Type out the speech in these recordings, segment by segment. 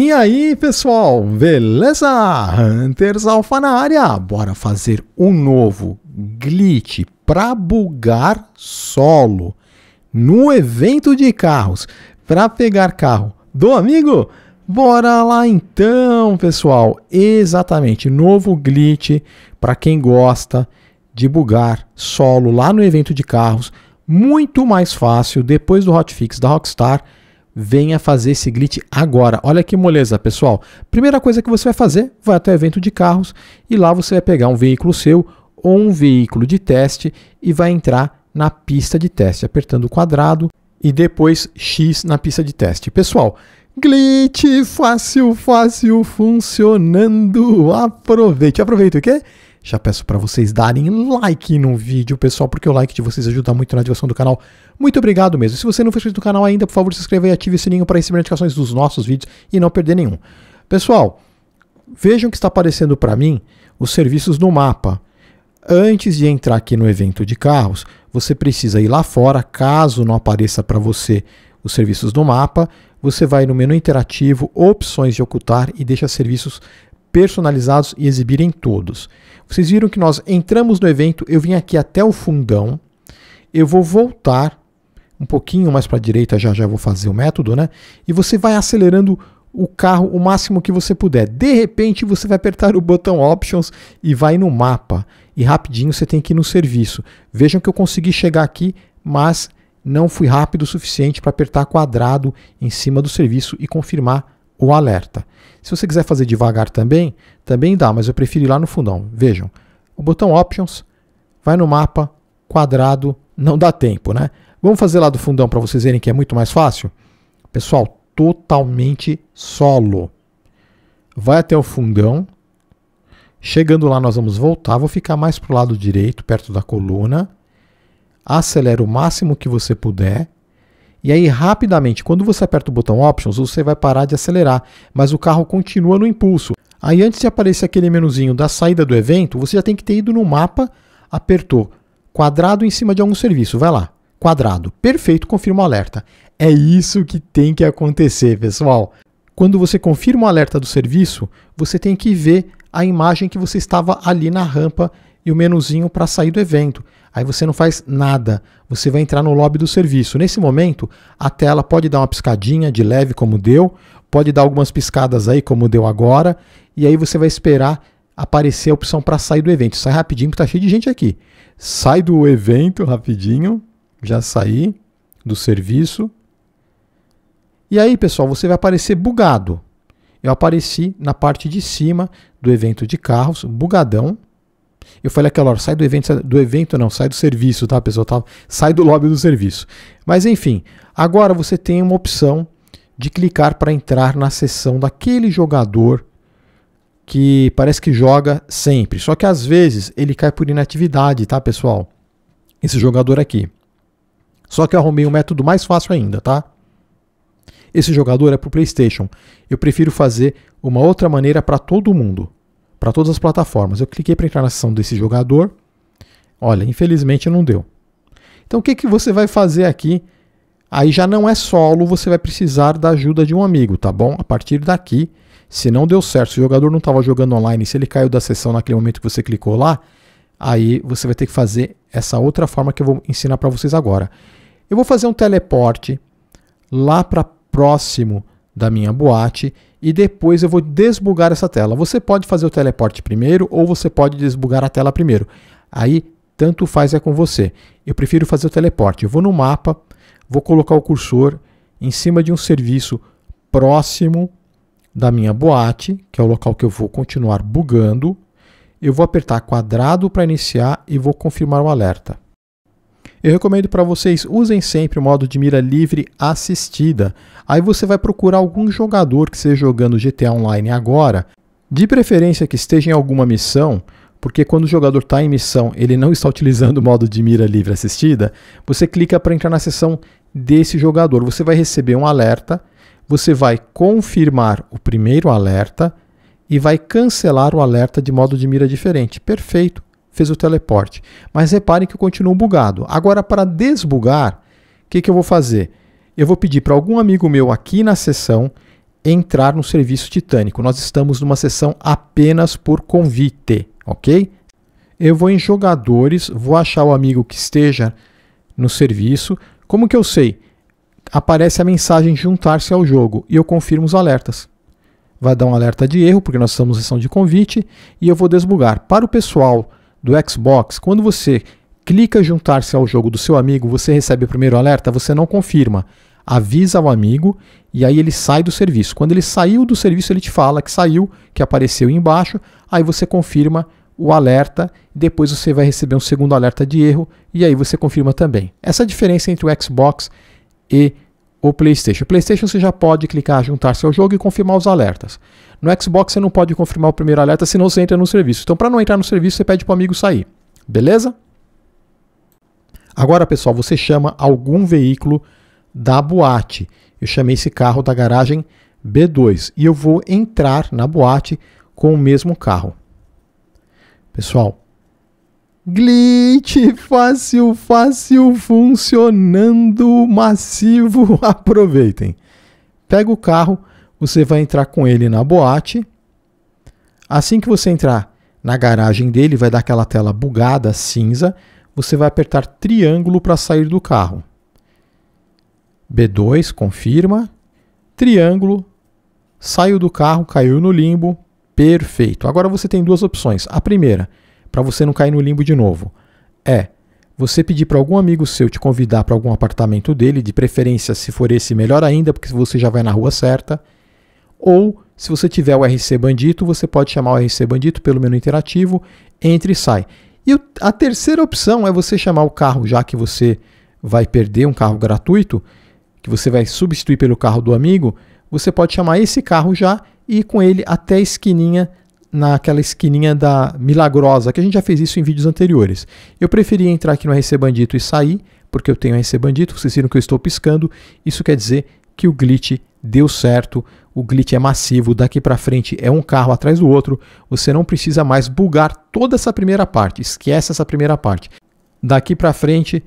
E aí, pessoal, beleza? Hunters Alpha na área. Bora fazer um novo glitch para bugar solo no evento de carros. Para pegar carro do amigo? Bora lá então, pessoal. Exatamente, novo glitch para quem gosta de bugar solo lá no evento de carros. Muito mais fácil depois do hotfix da Rockstar venha fazer esse glitch agora. Olha que moleza, pessoal. Primeira coisa que você vai fazer, vai até o evento de carros e lá você vai pegar um veículo seu ou um veículo de teste e vai entrar na pista de teste, apertando o quadrado e depois X na pista de teste. Pessoal, glitch fácil, fácil funcionando. Aproveite. Aproveite o quê? Já peço para vocês darem like no vídeo, pessoal, porque o like de vocês ajuda muito na divulgação do canal. Muito obrigado mesmo. Se você não for inscrito no canal ainda, por favor, se inscreva e ative o sininho para receber notificações dos nossos vídeos e não perder nenhum. Pessoal, vejam que está aparecendo para mim os serviços no mapa. Antes de entrar aqui no evento de carros, você precisa ir lá fora, caso não apareça para você os serviços do mapa, você vai no menu interativo, opções de ocultar e deixa serviços personalizados e exibir em todos. Vocês viram que nós entramos no evento, eu vim aqui até o fundão, eu vou voltar um pouquinho mais para a direita, já já vou fazer o método, né? E você vai acelerando o carro o máximo que você puder. De repente você vai apertar o botão Options e vai no mapa. E rapidinho você tem que ir no serviço. Vejam que eu consegui chegar aqui, mas não fui rápido o suficiente para apertar quadrado em cima do serviço e confirmar o alerta. Se você quiser fazer devagar também, também dá, mas eu prefiro ir lá no fundão. Vejam, o botão Options, vai no mapa, quadrado, não dá tempo, né? Vamos fazer lá do fundão para vocês verem que é muito mais fácil? Pessoal, totalmente solo. Vai até o fundão. Chegando lá, nós vamos voltar. Vou ficar mais para o lado direito, perto da coluna. Acelera o máximo que você puder. E aí, rapidamente, quando você aperta o botão Options, você vai parar de acelerar, mas o carro continua no impulso. Aí, antes de aparecer aquele menuzinho da saída do evento, você já tem que ter ido no mapa, apertou quadrado em cima de algum serviço. Vai lá, quadrado. Perfeito, confirma o alerta. É isso que tem que acontecer, pessoal. Quando você confirma o alerta do serviço, você tem que ver a imagem que você estava ali na rampa e o menuzinho para sair do evento. Aí você não faz nada, você vai entrar no lobby do serviço. Nesse momento, a tela pode dar uma piscadinha de leve, como deu, pode dar algumas piscadas aí, como deu agora, e aí você vai esperar aparecer a opção para sair do evento. Sai rapidinho, porque está cheio de gente aqui. Sai do evento rapidinho, já saí do serviço. E aí, pessoal, você vai aparecer bugado. Eu apareci na parte de cima do evento de carros, bugadão. Eu falei aquela hora, sai do evento, do evento não, sai do serviço, tá, pessoal? Tá? Sai do lobby do serviço. Mas enfim, agora você tem uma opção de clicar para entrar na sessão daquele jogador que parece que joga sempre. Só que às vezes ele cai por inatividade, tá, pessoal? Esse jogador aqui. Só que eu arrumei um método mais fácil ainda, tá? Esse jogador é para o PlayStation. Eu prefiro fazer uma outra maneira para todo mundo para todas as plataformas. Eu cliquei para entrar na sessão desse jogador. Olha, infelizmente não deu. Então o que, que você vai fazer aqui? Aí já não é solo, você vai precisar da ajuda de um amigo, tá bom? A partir daqui, se não deu certo, se o jogador não estava jogando online, se ele caiu da sessão naquele momento que você clicou lá, aí você vai ter que fazer essa outra forma que eu vou ensinar para vocês agora. Eu vou fazer um teleporte lá para próximo da minha boate e depois eu vou desbugar essa tela. Você pode fazer o teleporte primeiro ou você pode desbugar a tela primeiro. Aí tanto faz é com você. Eu prefiro fazer o teleporte. Eu vou no mapa, vou colocar o cursor em cima de um serviço próximo da minha boate, que é o local que eu vou continuar bugando. Eu vou apertar quadrado para iniciar e vou confirmar o alerta. Eu recomendo para vocês usem sempre o modo de mira livre assistida. Aí você vai procurar algum jogador que esteja jogando GTA Online agora, de preferência que esteja em alguma missão, porque quando o jogador está em missão, ele não está utilizando o modo de mira livre assistida. Você clica para entrar na seção desse jogador. Você vai receber um alerta, você vai confirmar o primeiro alerta e vai cancelar o alerta de modo de mira diferente. Perfeito fez o teleporte. Mas reparem que eu continuo bugado. Agora, para desbugar, o que, que eu vou fazer? Eu vou pedir para algum amigo meu aqui na sessão entrar no serviço titânico. Nós estamos numa sessão apenas por convite, ok? Eu vou em jogadores, vou achar o amigo que esteja no serviço. Como que eu sei? Aparece a mensagem juntar-se ao jogo e eu confirmo os alertas. Vai dar um alerta de erro, porque nós estamos em sessão de convite, e eu vou desbugar. Para o pessoal do Xbox, quando você clica juntar-se ao jogo do seu amigo, você recebe o primeiro alerta, você não confirma. Avisa o amigo e aí ele sai do serviço. Quando ele saiu do serviço, ele te fala que saiu, que apareceu embaixo, aí você confirma o alerta, depois você vai receber um segundo alerta de erro e aí você confirma também. Essa é a diferença entre o Xbox e o PlayStation. O PlayStation você já pode clicar juntar-se ao jogo e confirmar os alertas. No Xbox você não pode confirmar o primeiro alerta, senão você entra no serviço. Então, para não entrar no serviço, você pede para o amigo sair. Beleza? Agora, pessoal, você chama algum veículo da boate. Eu chamei esse carro da garagem B2 e eu vou entrar na boate com o mesmo carro. Pessoal, glitch fácil, fácil, funcionando, massivo. Aproveitem. Pega o carro você vai entrar com ele na boate. Assim que você entrar na garagem dele, vai dar aquela tela bugada cinza. Você vai apertar triângulo para sair do carro. B2, confirma. Triângulo, saiu do carro, caiu no limbo. Perfeito. Agora você tem duas opções. A primeira, para você não cair no limbo de novo, é você pedir para algum amigo seu te convidar para algum apartamento dele, de preferência se for esse melhor ainda, porque você já vai na rua certa. Ou, se você tiver o RC Bandito, você pode chamar o RC Bandito pelo menu interativo, entre e sai. E a terceira opção é você chamar o carro, já que você vai perder um carro gratuito, que você vai substituir pelo carro do amigo, você pode chamar esse carro já e ir com ele até a esquininha, naquela esquininha da milagrosa, que a gente já fez isso em vídeos anteriores. Eu preferi entrar aqui no RC Bandito e sair, porque eu tenho RC bandido, vocês viram que eu estou piscando, isso quer dizer que o glitch deu certo, o glitch é massivo, daqui para frente é um carro atrás do outro, você não precisa mais bugar toda essa primeira parte, esquece essa primeira parte. Daqui para frente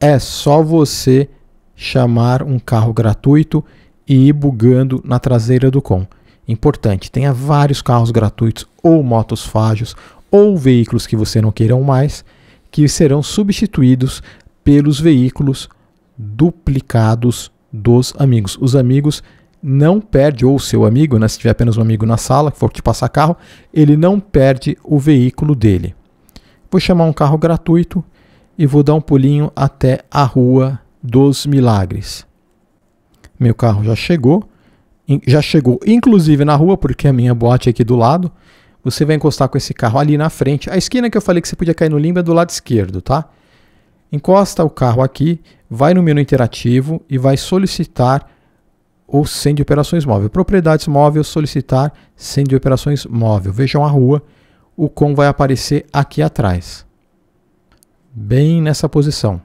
é só você chamar um carro gratuito e ir bugando na traseira do com. Importante, tenha vários carros gratuitos ou motos fágios ou veículos que você não queiram mais que serão substituídos pelos veículos duplicados dos amigos. Os amigos não perde, ou seu amigo, né, se tiver apenas um amigo na sala, que for te passar carro, ele não perde o veículo dele. Vou chamar um carro gratuito e vou dar um pulinho até a Rua dos Milagres. Meu carro já chegou, já chegou inclusive na rua, porque a minha boate é aqui do lado. Você vai encostar com esse carro ali na frente. A esquina que eu falei que você podia cair no limbo é do lado esquerdo, tá? Encosta o carro aqui, vai no menu interativo e vai solicitar o sem de operações móvel. Propriedades móvel, solicitar sem de operações móvel. Vejam a rua, o com vai aparecer aqui atrás. Bem nessa posição.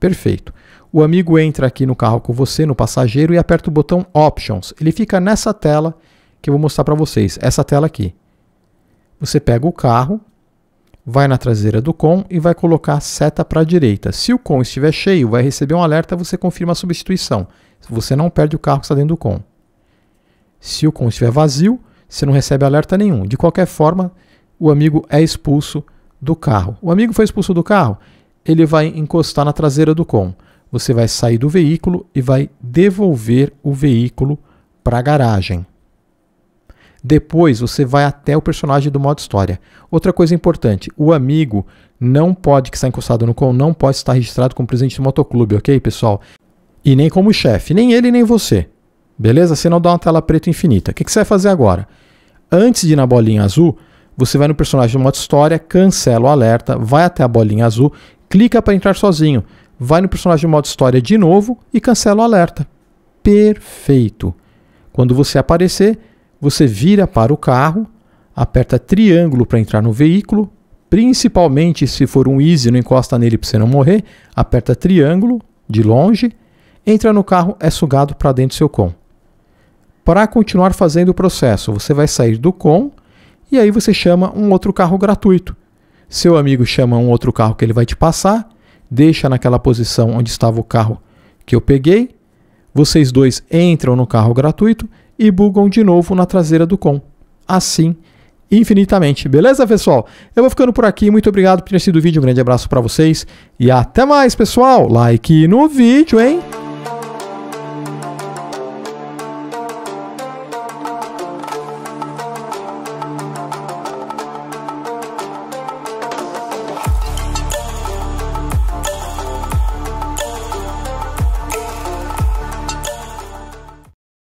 Perfeito. O amigo entra aqui no carro com você, no passageiro, e aperta o botão Options. Ele fica nessa tela que eu vou mostrar para vocês, essa tela aqui. Você pega o carro, vai na traseira do com e vai colocar a seta para a direita. Se o com estiver cheio, vai receber um alerta, você confirma a substituição. Você não perde o carro que está dentro do com. Se o com estiver vazio, você não recebe alerta nenhum. De qualquer forma, o amigo é expulso do carro. O amigo foi expulso do carro, ele vai encostar na traseira do com. Você vai sair do veículo e vai devolver o veículo para a garagem. Depois você vai até o personagem do modo história. Outra coisa importante, o amigo não pode que está encostado no com, não pode estar registrado como presidente do motoclube, ok, pessoal? E nem como chefe, nem ele nem você. Beleza? Você não dá uma tela preta infinita. O que, que você vai fazer agora? Antes de ir na bolinha azul, você vai no personagem do modo história, cancela o alerta, vai até a bolinha azul, clica para entrar sozinho, vai no personagem do modo história de novo e cancela o alerta. Perfeito. Quando você aparecer, você vira para o carro, aperta triângulo para entrar no veículo, principalmente se for um easy, não encosta nele para você não morrer, aperta triângulo de longe, entra no carro, é sugado para dentro do seu com. Para continuar fazendo o processo, você vai sair do com e aí você chama um outro carro gratuito. Seu amigo chama um outro carro que ele vai te passar, deixa naquela posição onde estava o carro que eu peguei. Vocês dois entram no carro gratuito e bugam de novo na traseira do com. Assim, infinitamente. Beleza, pessoal? Eu vou ficando por aqui. Muito obrigado por ter sido o vídeo. Um grande abraço para vocês e até mais, pessoal. Like no vídeo, hein?